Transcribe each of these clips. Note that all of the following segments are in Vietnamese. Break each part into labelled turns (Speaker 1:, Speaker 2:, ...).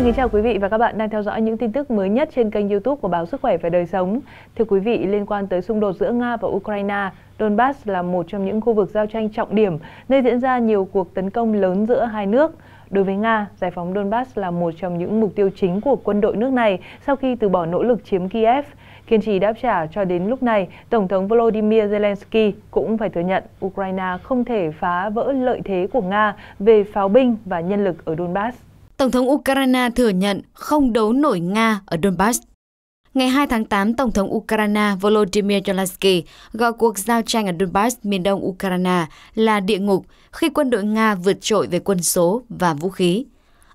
Speaker 1: Xin kính chào quý vị và các bạn đang theo dõi những tin tức mới nhất trên kênh YouTube của báo Sức khỏe và đời sống. Thưa quý vị, liên quan tới xung đột giữa Nga và Ukraine, Donbass là một trong những khu vực giao tranh trọng điểm nơi diễn ra nhiều cuộc tấn công lớn giữa hai nước. Đối với Nga, giải phóng Donbass là một trong những mục tiêu chính của quân đội nước này sau khi từ bỏ nỗ lực chiếm Kiev. Kiên trì đáp trả cho đến lúc này, Tổng thống Volodymyr Zelensky cũng phải thừa nhận Ukraine không thể phá vỡ lợi thế của Nga về pháo binh và nhân lực ở Donbass.
Speaker 2: Tổng thống Ukraine thừa nhận không đấu nổi Nga ở Donbass. Ngày 2 tháng 8, Tổng thống Ukraine Volodymyr Zelensky gọi cuộc giao tranh ở Donbass, miền đông Ukraine là địa ngục khi quân đội Nga vượt trội về quân số và vũ khí.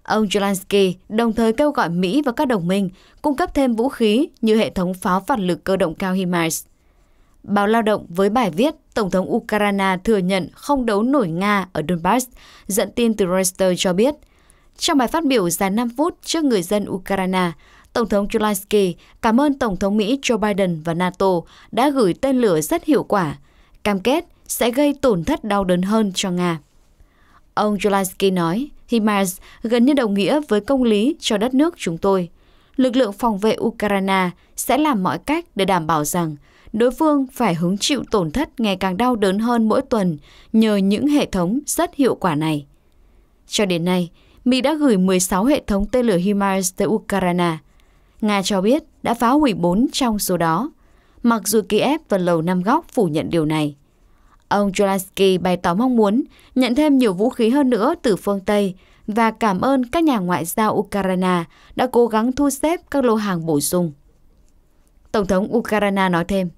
Speaker 2: Ông Zelensky đồng thời kêu gọi Mỹ và các đồng minh cung cấp thêm vũ khí như hệ thống pháo phản lực cơ động cao HIMARS. Báo Lao động với bài viết Tổng thống Ukraine thừa nhận không đấu nổi Nga ở Donbass dẫn tin từ Reuters cho biết – trong bài phát biểu dài 5 phút trước người dân Ukraine, Tổng thống Zelensky cảm ơn Tổng thống Mỹ Joe Biden và NATO đã gửi tên lửa rất hiệu quả, cam kết sẽ gây tổn thất đau đớn hơn cho Nga. Ông Zelensky nói, HIMARS gần như đồng nghĩa với công lý cho đất nước chúng tôi. Lực lượng phòng vệ Ukraine sẽ làm mọi cách để đảm bảo rằng đối phương phải hứng chịu tổn thất ngày càng đau đớn hơn mỗi tuần nhờ những hệ thống rất hiệu quả này. Cho đến nay, Mỹ đã gửi 16 hệ thống tên lửa HIMARS tới Ukraine. Nga cho biết đã phá hủy 4 trong số đó, mặc dù Kiev và Lầu Năm Góc phủ nhận điều này. Ông Zelensky bày tỏ mong muốn nhận thêm nhiều vũ khí hơn nữa từ phương Tây và cảm ơn các nhà ngoại giao Ukraine đã cố gắng thu xếp các lô hàng bổ sung. Tổng thống Ukraine nói thêm,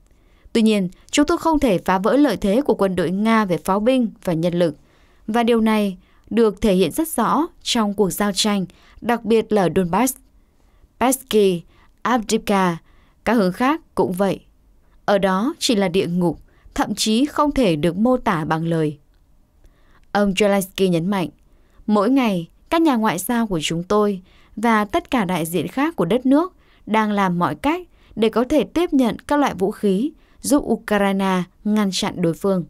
Speaker 2: Tuy nhiên, chúng tôi không thể phá vỡ lợi thế của quân đội Nga về pháo binh và nhân lực. Và điều này được thể hiện rất rõ trong cuộc giao tranh, đặc biệt là Donbass. Pesky, Avdiivka, các hướng khác cũng vậy. Ở đó chỉ là địa ngục, thậm chí không thể được mô tả bằng lời. Ông Zelensky nhấn mạnh, mỗi ngày các nhà ngoại giao của chúng tôi và tất cả đại diện khác của đất nước đang làm mọi cách để có thể tiếp nhận các loại vũ khí giúp Ukraine ngăn chặn đối phương.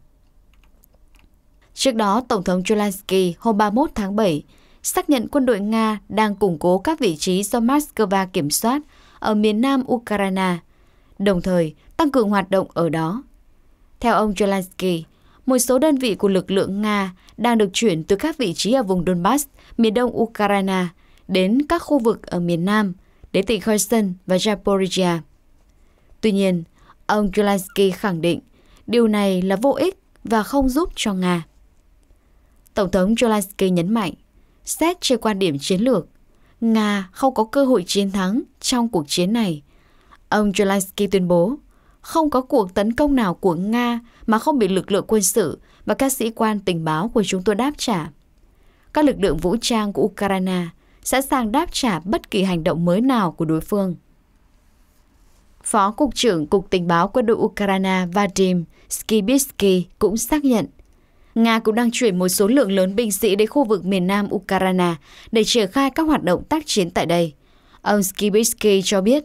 Speaker 2: Trước đó, Tổng thống Zelensky hôm 31 tháng 7 xác nhận quân đội Nga đang củng cố các vị trí do Moscow kiểm soát ở miền nam Ukraine, đồng thời tăng cường hoạt động ở đó. Theo ông Zelensky, một số đơn vị của lực lượng Nga đang được chuyển từ các vị trí ở vùng Donbass, miền đông Ukraine, đến các khu vực ở miền nam, đến tỉnh Kherson và Zaporizhia. Tuy nhiên, ông Zelensky khẳng định điều này là vô ích và không giúp cho Nga. Tổng thống Zelensky nhấn mạnh, xét trên quan điểm chiến lược, Nga không có cơ hội chiến thắng trong cuộc chiến này. Ông Zelensky tuyên bố, không có cuộc tấn công nào của Nga mà không bị lực lượng quân sự và các sĩ quan tình báo của chúng tôi đáp trả. Các lực lượng vũ trang của Ukraine sẵn sàng đáp trả bất kỳ hành động mới nào của đối phương. Phó Cục trưởng Cục Tình báo Quân đội Ukraine Vadim Skibitsky cũng xác nhận Nga cũng đang chuyển một số lượng lớn binh sĩ đến khu vực miền nam Ukraine để triển khai các hoạt động tác chiến tại đây. Ông Skibitsky cho biết,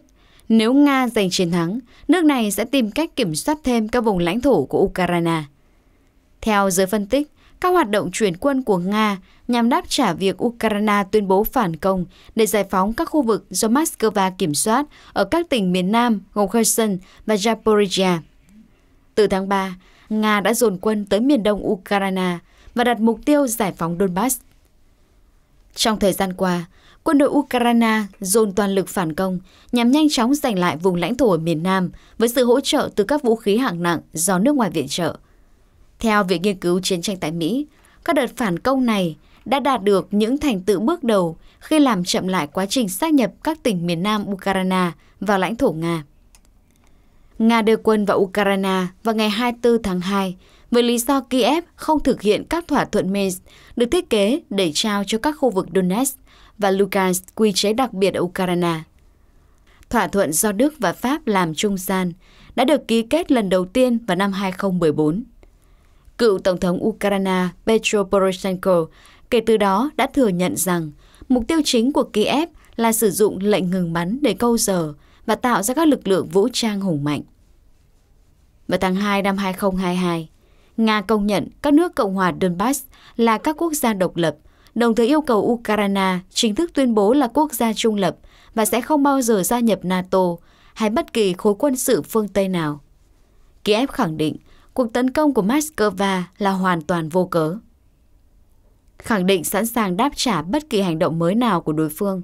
Speaker 2: nếu Nga giành chiến thắng, nước này sẽ tìm cách kiểm soát thêm các vùng lãnh thổ của Ukraine. Theo giới phân tích, các hoạt động chuyển quân của Nga nhằm đáp trả việc Ukraine tuyên bố phản công để giải phóng các khu vực do Moscow kiểm soát ở các tỉnh miền Nam gồm Kherson và Zaporizhia. Từ tháng 3, Nga đã dồn quân tới miền đông Ukraine và đặt mục tiêu giải phóng Donbass. Trong thời gian qua, quân đội Ukraine dồn toàn lực phản công nhằm nhanh chóng giành lại vùng lãnh thổ ở miền Nam với sự hỗ trợ từ các vũ khí hạng nặng do nước ngoài viện trợ. Theo Viện Nghiên cứu Chiến tranh tại Mỹ, các đợt phản công này đã đạt được những thành tựu bước đầu khi làm chậm lại quá trình xác nhập các tỉnh miền Nam Ukraine vào lãnh thổ Nga. Nga đưa quân vào Ukraine vào ngày 24 tháng 2 với lý do Kiev không thực hiện các thỏa thuận Minsk được thiết kế để trao cho các khu vực Donetsk và Lugansk quy chế đặc biệt ở Ukraine. Thỏa thuận do Đức và Pháp làm trung gian đã được ký kết lần đầu tiên vào năm 2014. Cựu Tổng thống Ukraine Petro Poroshenko kể từ đó đã thừa nhận rằng mục tiêu chính của Kiev là sử dụng lệnh ngừng bắn để câu giờ và tạo ra các lực lượng vũ trang hùng mạnh. Vào tháng 2 năm 2022, Nga công nhận các nước Cộng hòa Donbass là các quốc gia độc lập, đồng thời yêu cầu Ukraine chính thức tuyên bố là quốc gia trung lập và sẽ không bao giờ gia nhập NATO hay bất kỳ khối quân sự phương Tây nào. Kiev khẳng định cuộc tấn công của Moscow là hoàn toàn vô cớ. Khẳng định sẵn sàng đáp trả bất kỳ hành động mới nào của đối phương,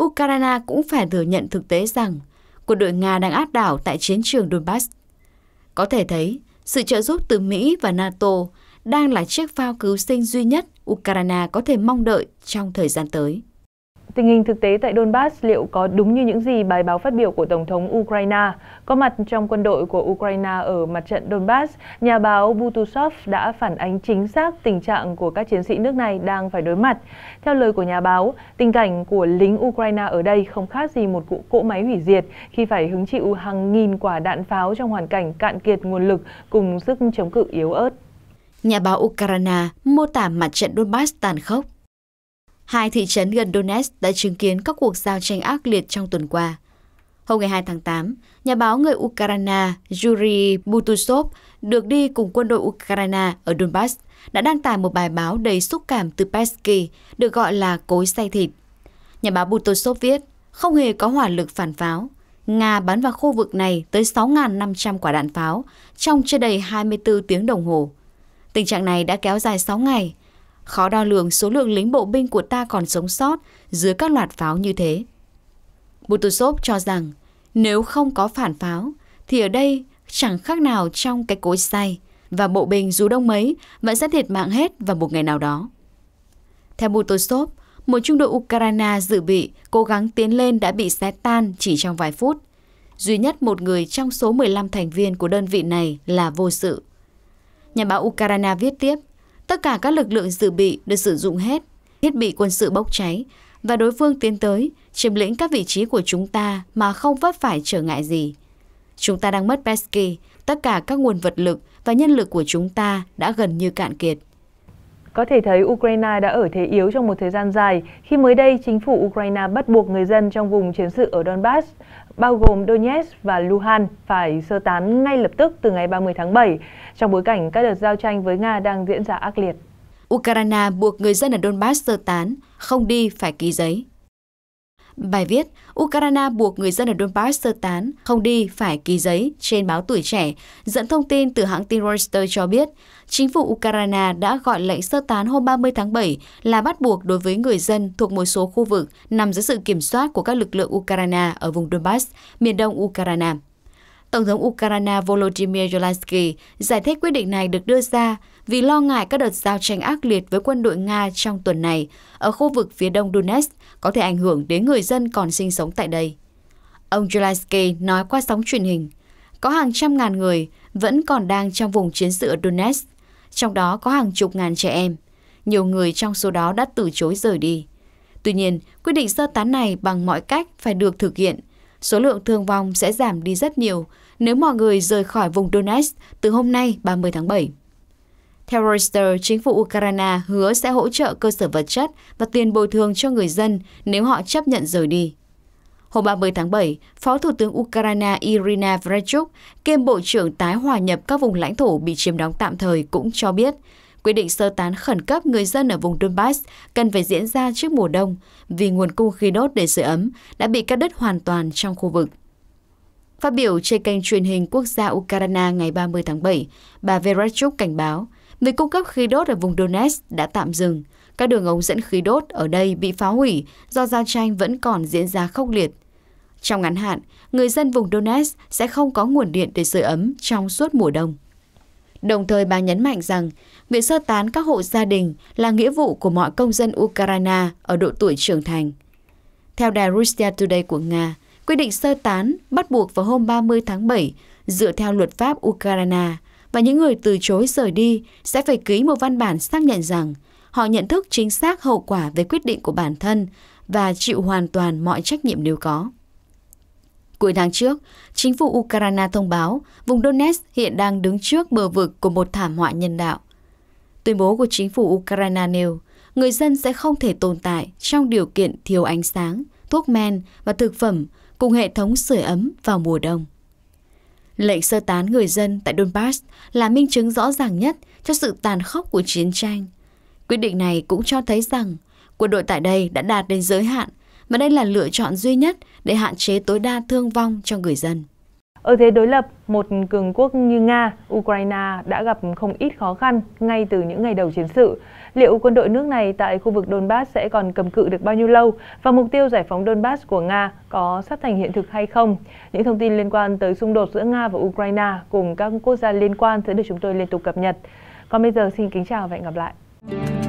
Speaker 2: Ukraine cũng phải thừa nhận thực tế rằng quân đội Nga đang áp đảo tại chiến trường Donbass có thể thấy, sự trợ giúp từ Mỹ và NATO đang là chiếc phao cứu sinh duy nhất Ukraine có thể mong đợi trong thời gian tới.
Speaker 1: Tình hình thực tế tại Donbass liệu có đúng như những gì bài báo phát biểu của Tổng thống Ukraine? Có mặt trong quân đội của Ukraine ở mặt trận Donbass, nhà báo Butusov đã phản ánh chính xác tình trạng của các chiến sĩ nước này đang phải đối mặt. Theo lời của nhà báo, tình cảnh của lính Ukraine ở đây không khác gì một cụ cỗ máy hủy diệt khi phải hứng chịu hàng nghìn quả đạn pháo trong hoàn cảnh cạn kiệt nguồn lực cùng sức chống cự yếu ớt. Nhà báo Ukraine mô tả mặt trận Donbass tàn khốc
Speaker 2: Hai thị trấn gần Donetsk đã chứng kiến các cuộc giao tranh ác liệt trong tuần qua. Hôm ngày 2 tháng 8, nhà báo người Ukraine Yuri Butusov được đi cùng quân đội Ukraine ở Donbass đã đăng tải một bài báo đầy xúc cảm từ Pesky được gọi là cối xay thịt. Nhà báo Butusov viết, không hề có hỏa lực phản pháo. Nga bắn vào khu vực này tới 6.500 quả đạn pháo trong chưa đầy 24 tiếng đồng hồ. Tình trạng này đã kéo dài 6 ngày, Khó đo lường số lượng lính bộ binh của ta còn sống sót dưới các loạt pháo như thế. Butosov cho rằng nếu không có phản pháo thì ở đây chẳng khác nào trong cái cối say và bộ binh dù đông mấy vẫn sẽ thiệt mạng hết vào một ngày nào đó. Theo Butosov, một trung đội Ukraine dự bị cố gắng tiến lên đã bị xé tan chỉ trong vài phút. Duy nhất một người trong số 15 thành viên của đơn vị này là vô sự. Nhà báo Ukraine viết tiếp, Tất cả các lực lượng dự bị được sử dụng hết, thiết bị quân sự bốc cháy, và đối phương tiến tới, chiếm lĩnh các vị trí của chúng ta mà không vấp phải trở ngại gì. Chúng ta đang mất Pesky, tất cả các nguồn vật lực và nhân lực
Speaker 1: của chúng ta đã gần như cạn kiệt. Có thể thấy Ukraine đã ở thế yếu trong một thời gian dài khi mới đây chính phủ Ukraine bắt buộc người dân trong vùng chiến sự ở Donbass, bao gồm Donetsk và Luhansk, phải sơ tán ngay lập tức từ ngày 30 tháng 7, trong bối cảnh các đợt giao tranh với Nga đang diễn ra ác liệt. Ukraine buộc người dân ở Donbass sơ tán,
Speaker 2: không đi phải ký giấy. Bài viết, Ukraine buộc người dân ở Donbass sơ tán, không đi, phải ký giấy trên báo Tuổi Trẻ, dẫn thông tin từ hãng tin Reuters cho biết, chính phủ Ukraine đã gọi lệnh sơ tán hôm 30 tháng 7 là bắt buộc đối với người dân thuộc một số khu vực nằm dưới sự kiểm soát của các lực lượng Ukraine ở vùng Donbass, miền đông Ukraine. Tổng thống Ukraine Volodymyr Zelensky giải thích quyết định này được đưa ra vì lo ngại các đợt giao tranh ác liệt với quân đội Nga trong tuần này ở khu vực phía đông Donetsk có thể ảnh hưởng đến người dân còn sinh sống tại đây. Ông Zelensky nói qua sóng truyền hình, có hàng trăm ngàn người vẫn còn đang trong vùng chiến sự ở Donetsk, trong đó có hàng chục ngàn trẻ em. Nhiều người trong số đó đã từ chối rời đi. Tuy nhiên, quyết định sơ tán này bằng mọi cách phải được thực hiện – Số lượng thương vong sẽ giảm đi rất nhiều nếu mọi người rời khỏi vùng Donetsk từ hôm nay 30 tháng 7. Theo Reuters, chính phủ Ukraine hứa sẽ hỗ trợ cơ sở vật chất và tiền bồi thường cho người dân nếu họ chấp nhận rời đi. Hôm 30 tháng 7, Phó Thủ tướng Ukraine Irina Vrechuk, kiêm Bộ trưởng tái hòa nhập các vùng lãnh thổ bị chiếm đóng tạm thời cũng cho biết Quyết định sơ tán khẩn cấp người dân ở vùng Donbass cần phải diễn ra trước mùa đông vì nguồn cung khí đốt để sửa ấm đã bị cắt đứt hoàn toàn trong khu vực. Phát biểu trên kênh truyền hình quốc gia Ukraine ngày 30 tháng 7, bà Verachuk cảnh báo việc cung cấp khí đốt ở vùng Donetsk đã tạm dừng. Các đường ống dẫn khí đốt ở đây bị phá hủy do giao tranh vẫn còn diễn ra khốc liệt. Trong ngắn hạn, người dân vùng Donetsk sẽ không có nguồn điện để sưởi ấm trong suốt mùa đông. Đồng thời bà nhấn mạnh rằng việc sơ tán các hộ gia đình là nghĩa vụ của mọi công dân Ukraine ở độ tuổi trưởng thành. Theo đài Russia Today của Nga, quy định sơ tán bắt buộc vào hôm 30 tháng 7 dựa theo luật pháp Ukraine và những người từ chối rời đi sẽ phải ký một văn bản xác nhận rằng họ nhận thức chính xác hậu quả về quyết định của bản thân và chịu hoàn toàn mọi trách nhiệm nếu có. Cuối tháng trước, chính phủ Ukraine thông báo vùng Donetsk hiện đang đứng trước bờ vực của một thảm họa nhân đạo. Tuyên bố của chính phủ Ukraine nêu, người dân sẽ không thể tồn tại trong điều kiện thiếu ánh sáng, thuốc men và thực phẩm cùng hệ thống sưởi ấm vào mùa đông. Lệnh sơ tán người dân tại Donbass là minh chứng rõ ràng nhất cho sự tàn khốc của chiến tranh. Quyết định này cũng cho thấy rằng quân đội tại đây đã đạt đến giới hạn mà đây là lựa chọn duy nhất để hạn chế tối đa thương vong cho người dân.
Speaker 1: Ở thế đối lập, một cường quốc như Nga, Ukraine đã gặp không ít khó khăn ngay từ những ngày đầu chiến sự. Liệu quân đội nước này tại khu vực Donbass sẽ còn cầm cự được bao nhiêu lâu và mục tiêu giải phóng Donbass của Nga có sắp thành hiện thực hay không? Những thông tin liên quan tới xung đột giữa Nga và Ukraine cùng các quốc gia liên quan sẽ được chúng tôi liên tục cập nhật. Còn bây giờ xin kính chào và hẹn gặp lại.